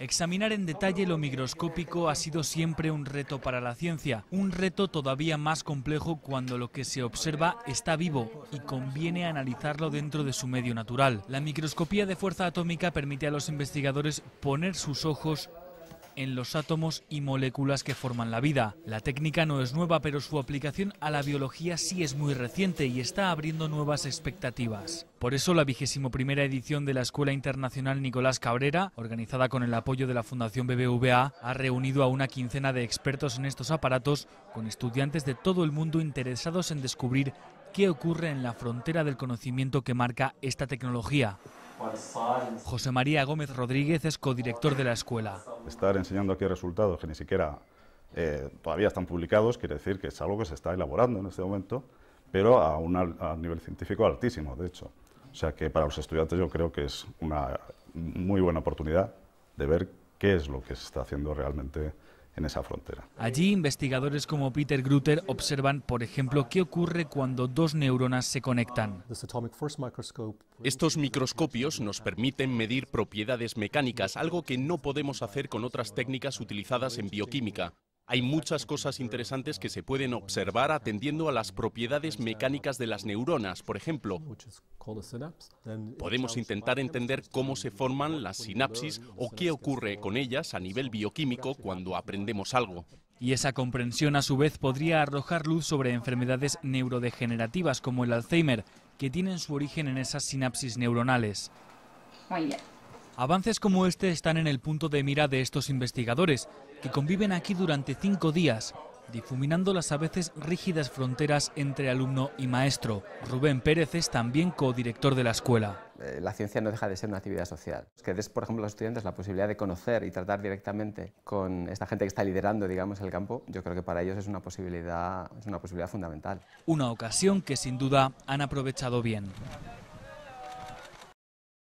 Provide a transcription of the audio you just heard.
Examinar en detalle lo microscópico ha sido siempre un reto para la ciencia, un reto todavía más complejo cuando lo que se observa está vivo y conviene analizarlo dentro de su medio natural. La microscopía de fuerza atómica permite a los investigadores poner sus ojos en los átomos y moléculas que forman la vida. La técnica no es nueva, pero su aplicación a la biología sí es muy reciente y está abriendo nuevas expectativas. Por eso la vigésimo primera edición de la Escuela Internacional Nicolás Cabrera, organizada con el apoyo de la Fundación BBVA, ha reunido a una quincena de expertos en estos aparatos con estudiantes de todo el mundo interesados en descubrir qué ocurre en la frontera del conocimiento que marca esta tecnología. José María Gómez Rodríguez es codirector de la escuela. Estar enseñando aquí resultados que ni siquiera eh, todavía están publicados quiere decir que es algo que se está elaborando en este momento, pero a un nivel científico altísimo, de hecho. O sea que para los estudiantes yo creo que es una muy buena oportunidad de ver qué es lo que se está haciendo realmente esa Allí investigadores como Peter Grutter observan, por ejemplo, qué ocurre cuando dos neuronas se conectan. Estos microscopios nos permiten medir propiedades mecánicas, algo que no podemos hacer con otras técnicas utilizadas en bioquímica. Hay muchas cosas interesantes que se pueden observar atendiendo a las propiedades mecánicas de las neuronas, por ejemplo. Podemos intentar entender cómo se forman las sinapsis o qué ocurre con ellas a nivel bioquímico cuando aprendemos algo. Y esa comprensión a su vez podría arrojar luz sobre enfermedades neurodegenerativas como el Alzheimer, que tienen su origen en esas sinapsis neuronales. Avances como este están en el punto de mira de estos investigadores, que conviven aquí durante cinco días, difuminando las a veces rígidas fronteras entre alumno y maestro. Rubén Pérez es también codirector de la escuela. Eh, la ciencia no deja de ser una actividad social. Que des, por ejemplo, a los estudiantes la posibilidad de conocer y tratar directamente con esta gente que está liderando, digamos, el campo, yo creo que para ellos es una posibilidad, es una posibilidad fundamental. Una ocasión que sin duda han aprovechado bien.